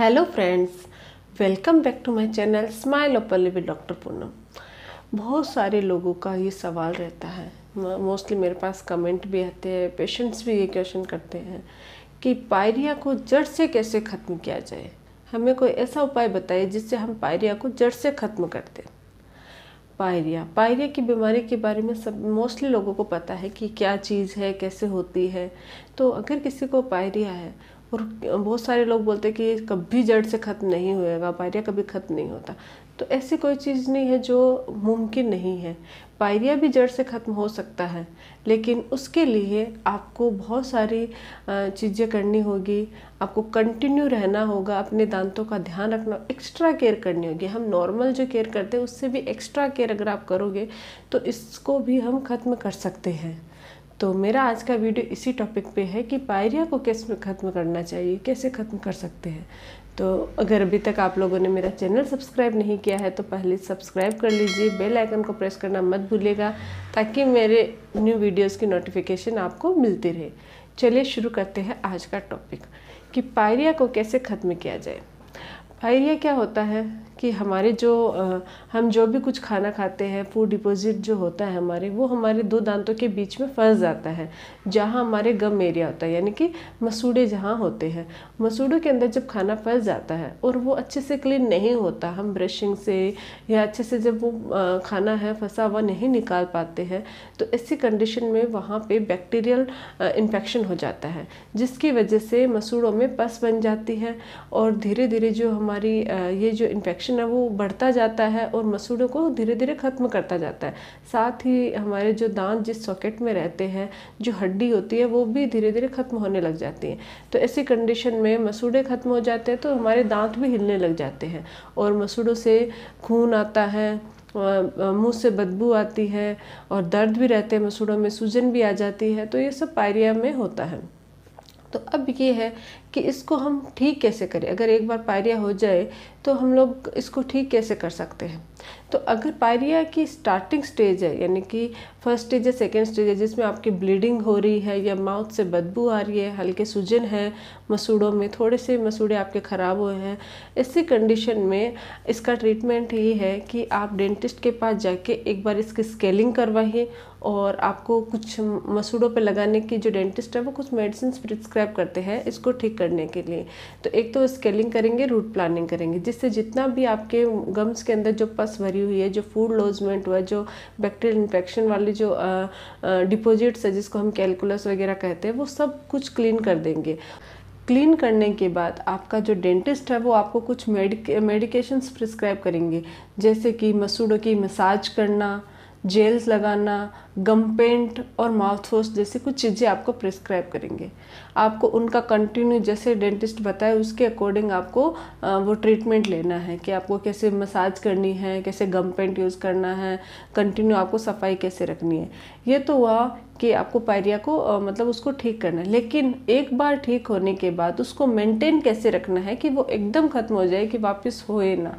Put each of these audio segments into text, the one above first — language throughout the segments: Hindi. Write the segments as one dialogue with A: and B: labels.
A: hello friends welcome back to my channel smile openly with doctor Poonam बहुत सारे लोगों का ये सवाल रहता है मोस्टली मेरे पास कमेंट भी आते हैं पेशेंट्स भी ये क्वेश्चन करते हैं कि पायरिया को जड़ से कैसे ख़त्म किया जाए हमें कोई ऐसा उपाय बताइए जिससे हम पायरिया को जड़ से ख़त्म कर दें पायरिया पायरिया की बीमारी के बारे में सब मोस्टली लोगों को पता है कि क्या चीज़ है कैसे होती है तो अगर किसी को पायरिया है और बहुत सारे लोग बोलते हैं कि कभी जड़ से ख़त्म नहीं होएगा पायरिया कभी ख़त्म नहीं होता तो ऐसी कोई चीज़ नहीं है जो मुमकिन नहीं है पायरिया भी जड़ से ख़त्म हो सकता है लेकिन उसके लिए आपको बहुत सारी चीज़ें करनी होगी आपको कंटिन्यू रहना होगा अपने दांतों का ध्यान रखना एक्स्ट्रा केयर करनी होगी हम नॉर्मल जो केयर करते हैं उससे भी एक्स्ट्रा केयर अगर आप करोगे तो इसको भी हम ख़त्म कर सकते हैं तो मेरा आज का वीडियो इसी टॉपिक पे है कि पायरिया को कैसे ख़त्म करना चाहिए कैसे ख़त्म कर सकते हैं तो अगर अभी तक आप लोगों ने मेरा चैनल सब्सक्राइब नहीं किया है तो पहले सब्सक्राइब कर लीजिए बेल आइकन को प्रेस करना मत भूलिएगा ताकि मेरे न्यू वीडियोस की नोटिफिकेशन आपको मिलती रहे चलिए शुरू करते हैं आज का टॉपिक कि पायरिया को कैसे ख़त्म किया जाए पायरिया क्या होता है कि हमारे जो हम जो भी कुछ खाना खाते हैं फूड डिपॉजिट जो होता है हमारे वो हमारे दो दांतों के बीच में फंस जाता है जहाँ हमारे गम एरिया होता है यानी कि मसूड़े जहाँ होते हैं मसूड़ों के अंदर जब खाना फंस जाता है और वो अच्छे से क्लीन नहीं होता हम ब्रशिंग से या अच्छे से जब वो खाना है फंसा हुआ नहीं निकाल पाते हैं तो ऐसी कंडीशन में वहाँ पर बैक्टीरियल इन्फेक्शन हो जाता है जिसकी वजह से मसूड़ों में पस बन जाती है और धीरे धीरे जो हमारी ये जो इन्फेक्शन वृक्ष है वो बढ़ता जाता है और मसूड़ों को धीरे धीरे ख़त्म करता जाता है साथ ही हमारे जो दांत जिस सॉकेट में रहते हैं जो हड्डी होती है वो भी धीरे धीरे ख़त्म होने लग जाती है तो ऐसी कंडीशन में मसूड़े ख़त्म हो जाते हैं तो हमारे दांत भी हिलने लग जाते हैं और मसूड़ों से खून आता है मुंह से बदबू आती है और दर्द भी रहते हैं मसूड़ों में सूजन भी आ जाती है तो ये सब पायरिया में होता है तो अब ये है कि इसको हम ठीक कैसे करें अगर एक बार पायरिया हो जाए तो हम लोग इसको ठीक कैसे कर सकते हैं तो अगर पायरिया की स्टार्टिंग स्टेज है यानी कि फर्स्ट स्टेज या सेकेंड स्टेज है जिसमें आपकी ब्लीडिंग हो रही है या माउथ से बदबू आ रही है हल्के सूजन है मसूड़ों में थोड़े से मसूड़े आपके ख़राब हुए हैं इसी कंडीशन में इसका ट्रीटमेंट ये है कि आप डेंटिस्ट के पास जाके एक बार इसकी स्केलिंग करवाइए और आपको कुछ मसूड़ों पे लगाने की जो डेंटिस्ट है वो कुछ मेडिसिन प्रिस्क्राइब करते हैं इसको ठीक करने के लिए तो एक तो स्केलिंग करेंगे रूट प्लानिंग करेंगे जिससे जितना भी आपके गम्स के अंदर जो पस भरी हुई है जो फूड लॉजमेंट हुआ जो बैक्टीरियल इन्फेक्शन वाली जो डिपोजिट्स है जिसको हम कैलकुलस वगैरह कहते हैं वो सब कुछ क्लीन कर देंगे क्लीन करने के बाद आपका जो डेंटिस्ट है वो आपको कुछ मेडिक मेडिकेशंस प्रिस्क्राइब करेंगे जैसे कि मसूड़ों की मसाज करना जेल्स लगाना गम पेंट और माउथ वॉश जैसी कुछ चीज़ें आपको प्रिस्क्राइब करेंगे आपको उनका कंटिन्यू जैसे डेंटिस्ट बताए उसके अकॉर्डिंग आपको वो ट्रीटमेंट लेना है कि आपको कैसे मसाज करनी है कैसे गम पेंट यूज़ करना है कंटिन्यू आपको सफाई कैसे रखनी है ये तो हुआ कि आपको पायरिया को मतलब उसको ठीक करना है लेकिन एक बार ठीक होने के बाद उसको मेंटेन कैसे रखना है कि वो एकदम ख़त्म हो जाए कि वापस होए ना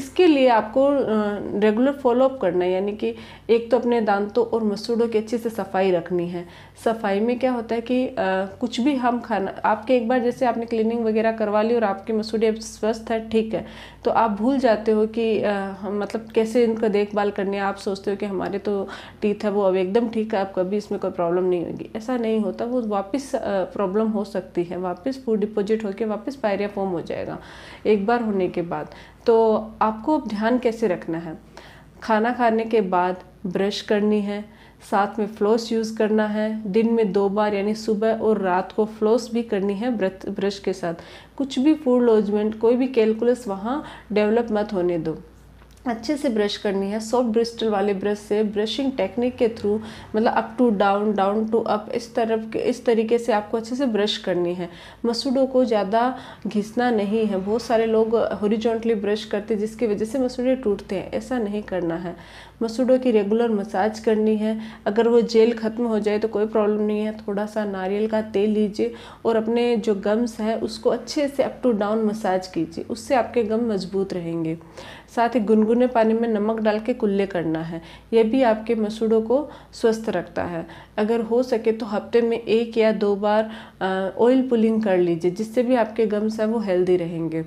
A: इसके लिए आपको रेगुलर फॉलोअप करना है यानी कि एक तो अपने दांतों और मसूड़ों की अच्छे से सफाई रखनी है सफाई में क्या होता है कि आ, कुछ भी हम खाना आपके एक बार जैसे आपने क्लीनिंग वगैरह करवा ली और आपकी मसूड़ी अब स्वस्थ है ठीक है तो आप भूल जाते हो कि आ, मतलब कैसे इनका देखभाल करनी है आप सोचते हो कि हमारे तो टीथ है वो अब एकदम ठीक है आप कभी इसमें कोई प्रॉब्लम नहीं होगी ऐसा नहीं होता वो वापस प्रॉब्लम हो सकती है वापस फूड डिपोजिट होकर वापस पायरिया फॉर्म हो जाएगा एक बार होने के बाद तो आपको ध्यान कैसे रखना है खाना खाने के बाद ब्रश करनी है साथ में फ्लोस यूज़ करना है दिन में दो बार यानी सुबह और रात को फ्लोस भी करनी है ब्रश के साथ कुछ भी फूड लॉजमेंट कोई भी कैलकुलस वहाँ डेवलप मत होने दो अच्छे से ब्रश करनी है सॉफ्ट ब्रिस्टल वाले ब्रश से ब्रशिंग टेक्निक के थ्रू मतलब up to down down to up इस तरफ इस तरीके से आपको अच्छे से ब्रश करनी है मसूड़ों को ज़्यादा घिसना नहीं है बहुत सारे लोग हॉरिजॉन्टली ब्रश करते हैं जिसकी वजह से मसूड़े टूटते हैं ऐसा नहीं करना है मसूड़ों की रेगुलर मसाज करनी है अगर वो जेल ख़त्म हो जाए तो कोई प्रॉब्लम नहीं है थोड़ा सा नारियल का तेल लीजिए और अपने जो गम्स हैं उसको अच्छे से अप टू डाउन मसाज कीजिए उससे आपके गम मजबूत रहेंगे साथ ही गुनगुने पानी में नमक डाल के कुल्ले करना है यह भी आपके मसूड़ों को स्वस्थ रखता है अगर हो सके तो हफ्ते में एक या दो बार ऑयल पुलिंग कर लीजिए जिससे भी आपके गम्स हैं वो हेल्दी रहेंगे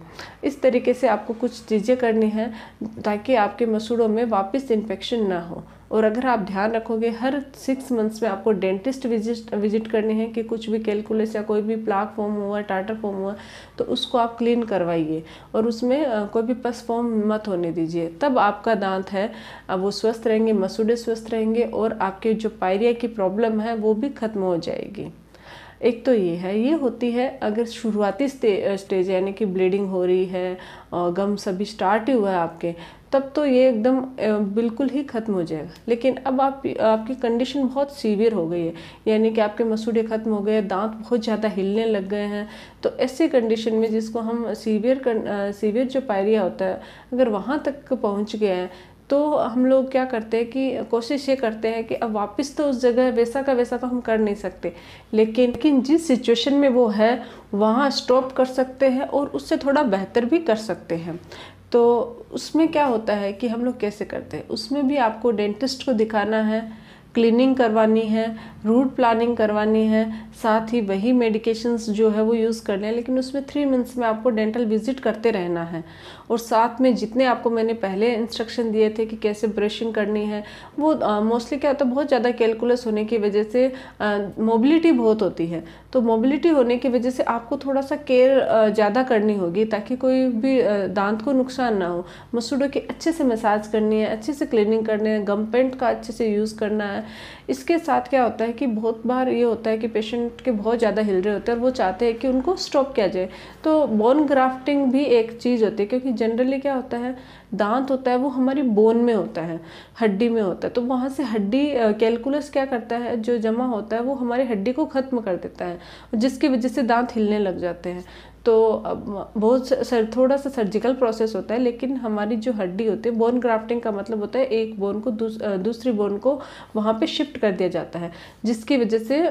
A: इस तरीके से आपको कुछ चीज़ें करनी है ताकि आपके मसूड़ों में वापस इन्फेक्शन ना हो और अगर आप ध्यान रखोगे हर सिक्स मंथ्स में आपको डेंटिस्ट विजिट विजिट करने हैं कि कुछ भी कैलकुलस या कोई भी प्लाक फॉर्म हुआ टाटर फॉर्म हुआ तो उसको आप क्लीन करवाइए और उसमें कोई भी पस फॉर्म मत होने दीजिए तब आपका दांत है वो स्वस्थ रहेंगे मसूडे स्वस्थ रहेंगे और आपके जो पायरिया की प्रॉब्लम है वो भी ख़त्म हो जाएगी एक तो ये है ये होती है अगर शुरुआती स्टेज यानी कि ब्लीडिंग हो रही है और गम सभी स्टार्ट ही हुआ है आपके तब तो ये एकदम बिल्कुल ही ख़त्म हो जाएगा लेकिन अब आप आपकी कंडीशन बहुत सीवियर हो गई है यानी कि आपके मसूड़े ख़त्म हो गए दांत बहुत ज़्यादा हिलने लग गए हैं तो ऐसी कंडीशन में जिसको हम सीवियर सीवियर जो पायरिया होता है अगर वहाँ तक पहुँच गए हैं तो हम लोग क्या करते हैं कि कोशिश ये करते हैं कि अब वापस तो उस जगह वैसा का वैसा तो हम कर नहीं सकते लेकिन लेकिन जिस सिचुएशन में वो है वहाँ स्टॉप कर सकते हैं और उससे थोड़ा बेहतर भी कर सकते हैं तो उसमें क्या होता है कि हम लोग कैसे करते हैं उसमें भी आपको डेंटिस्ट को दिखाना है क्लीनिंग करवानी है रूट प्लानिंग करवानी है साथ ही वही मेडिकेशंस जो है वो यूज़ करने हैं लेकिन उसमें थ्री मंथ्स में आपको डेंटल विजिट करते रहना है और साथ में जितने आपको मैंने पहले इंस्ट्रक्शन दिए थे कि कैसे ब्रशिंग करनी है वो मोस्टली क्या होता है बहुत ज़्यादा कैलकुलस होने की वजह से मोबिलिटी बहुत होती है तो मोबिलिटी होने की वजह से आपको थोड़ा सा केयर ज़्यादा करनी होगी ताकि कोई भी दांत को नुकसान ना हो मसूडों की अच्छे से मसाज करनी है अच्छे से क्लीनिंग करनी है गम पेंट का अच्छे से यूज़ करना है है इसके साथ क्या होता है कि बहुत बार ये होता है कि पेशेंट के बहुत ज़्यादा हिल रहे होते हैं और वो चाहते हैं कि उनको स्टॉप किया जाए तो बोन ग्राफ्टिंग भी एक चीज़ होती है क्योंकि जनरली क्या होता है दांत होता है वो हमारी बोन में होता है हड्डी में होता है तो वहाँ से हड्डी कैलकुलस क्या करता है जो जमा होता है वो हमारी हड्डी को ख़त्म कर देता है जिसकी वजह से दांत हिलने लग जाते हैं तो बहुत सर थोड़ा सा सर्जिकल प्रोसेस होता है लेकिन हमारी जो हड्डी होती है बोन ग्राफ्टिंग का मतलब होता है एक बोन को दूस, दूसरी बोन को वहाँ पे शिफ्ट कर दिया जाता है जिसकी वजह से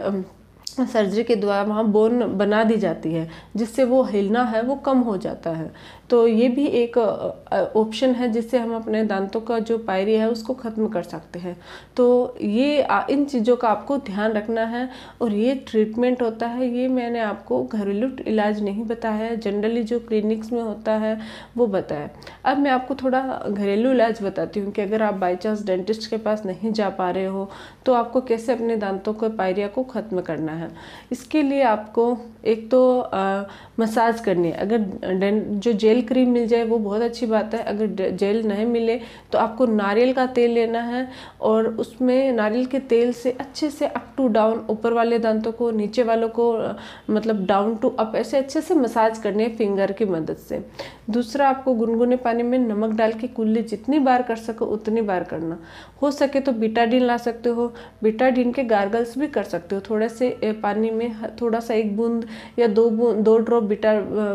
A: सर्जरी के द्वारा वहाँ बोन बना दी जाती है जिससे वो हिलना है वो कम हो जाता है तो ये भी एक ऑप्शन है जिससे हम अपने दांतों का जो पायरी है उसको ख़त्म कर सकते हैं तो ये इन चीज़ों का आपको ध्यान रखना है और ये ट्रीटमेंट होता है ये मैंने आपको घरेलू इलाज नहीं बताया है जनरली जो क्लिनिक्स में होता है वो बताया अब मैं आपको थोड़ा घरेलू इलाज बताती हूँ कि अगर आप बाई चांस डेंटिस्ट के पास नहीं जा पा रहे हो तो आपको कैसे अपने दांतों के पायरिया को ख़त्म करना है है इसके लिए आपको एक तो आ, मसाज करनी है अगर जो जेल क्रीम मिल जाए वो बहुत अच्छी बात है अगर जेल नहीं मिले तो आपको नारियल का तेल लेना है और उसमें नारियल के तेल से अच्छे से अप टू डाउन ऊपर वाले दांतों को नीचे वालों को मतलब डाउन टू अप ऐसे अच्छे से मसाज करनी है फिंगर की मदद से दूसरा आपको गुनगुने पानी में नमक डाल के कुल्ली जितनी बार कर सको उतनी बार करना हो सके तो बीटाडीन ला सकते हो बीटाडीन के गार्गल्स भी कर सकते हो थोड़े से पानी में थोड़ा सा एक बूंद या दो बूंद दो ड्रॉप बिटा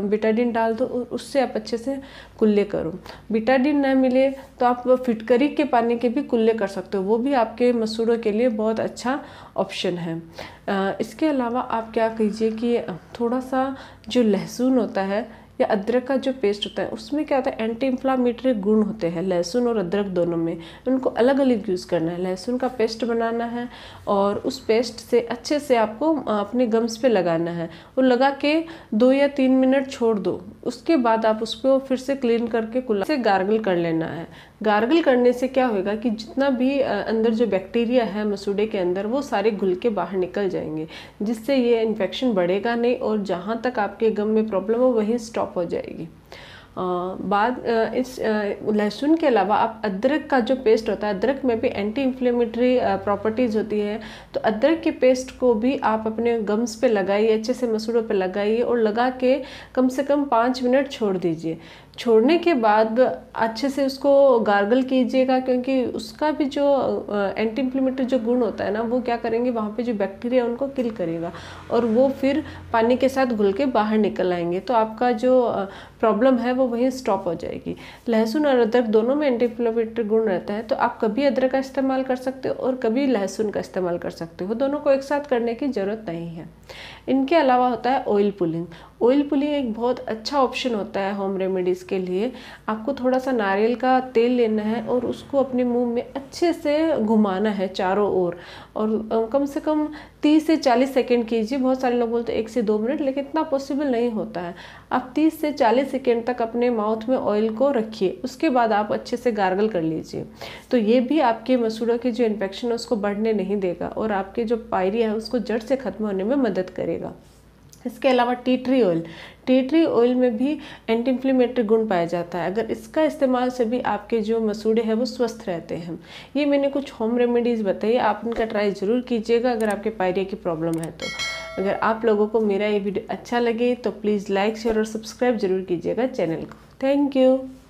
A: बिटाडिन डाल दो और उससे आप अच्छे से कुल्ले करो बिटाडिन ना मिले तो आप फिटकरी के पानी के भी कुल्ले कर सकते हो वो भी आपके मसूड़ों के लिए बहुत अच्छा ऑप्शन है इसके अलावा आप क्या कीजिए कि थोड़ा सा जो लहसुन होता है या अदरक का जो पेस्ट होता है उसमें क्या होता है एंटी इन्फ्लामेटरी गुण होते हैं लहसुन और अदरक दोनों में उनको अलग अलग यूज़ करना है लहसुन का पेस्ट बनाना है और उस पेस्ट से अच्छे से आपको अपने गम्स पे लगाना है और लगा के दो या तीन मिनट छोड़ दो उसके बाद आप उसको फिर से क्लीन करके कुल्ला से गार्गल कर लेना है गार्गल करने से क्या होगा कि जितना भी अंदर जो बैक्टीरिया है मसूड़े के अंदर वो सारे घुल के बाहर निकल जाएंगे जिससे ये इन्फेक्शन बढ़ेगा नहीं और जहाँ तक आपके गम में प्रॉब्लम हो वहीं स्टॉप हो जाएगी बाद इस लहसुन के अलावा आप अदरक का जो पेस्ट होता है अदरक में भी एंटी इन्फ्लेमेटरी प्रॉपर्टीज़ होती है तो अदरक के पेस्ट को भी आप अपने गम्स पे लगाइए अच्छे से मसूड़ों पे लगाइए और लगा के कम से कम पाँच मिनट छोड़ दीजिए छोड़ने के बाद अच्छे से उसको गार्गल कीजिएगा क्योंकि उसका भी जो एंटी इम्प्लीमेंट्री जो गुण होता है ना वो क्या करेंगे वहाँ पे जो बैक्टीरिया उनको किल करेगा और वो फिर पानी के साथ घुल के बाहर निकल आएंगे तो आपका जो प्रॉब्लम है वो वहीं स्टॉप हो जाएगी लहसुन और अदरक दोनों में एंटी इन्फ्लेमेटरी गुण रहता है तो आप कभी अदरक का इस्तेमाल कर सकते हो और कभी लहसुन का इस्तेमाल कर सकते हो दोनों को एक साथ करने की ज़रूरत नहीं है इनके अलावा होता है ऑयल पुलिंग ऑयल पुलिंग एक बहुत अच्छा ऑप्शन होता है होम रेमेडीज़ के लिए आपको थोड़ा सा नारियल का तेल लेना है और उसको अपने मुंह में अच्छे से घुमाना है चारों ओर और, और कम से कम तीस से चालीस सेकेंड कीजिए बहुत सारे लोग बोलते हैं एक से दो मिनट लेकिन इतना पॉसिबल नहीं होता है आप तीस से चालीस सेकेंड तक अपने माउथ में ऑयल को रखिए उसके बाद आप अच्छे से गार्गल कर लीजिए तो ये भी आपके मसूड़ों की जो इन्फेक्शन है उसको बढ़ने नहीं देगा और आपके जो पायरिया है उसको जड़ से ख़त्म होने में मदद करेगा इसके अलावा tea tree oil tea tree oil में भी एंटी इन्फ्लेमेटरी गुण पाया जाता है अगर इसका इस्तेमाल से भी आपके जो मसूड़े हैं वो स्वस्थ रहते हैं ये मैंने कुछ होम रेमेडीज़ बताई आप इनका ट्राई ज़रूर कीजिएगा अगर आपके पायरिया की प्रॉब्लम है तो अगर आप लोगों को मेरा ये वीडियो अच्छा लगे तो प्लीज़ लाइक शेयर और सब्सक्राइब जरूर कीजिएगा चैनल को थैंक यू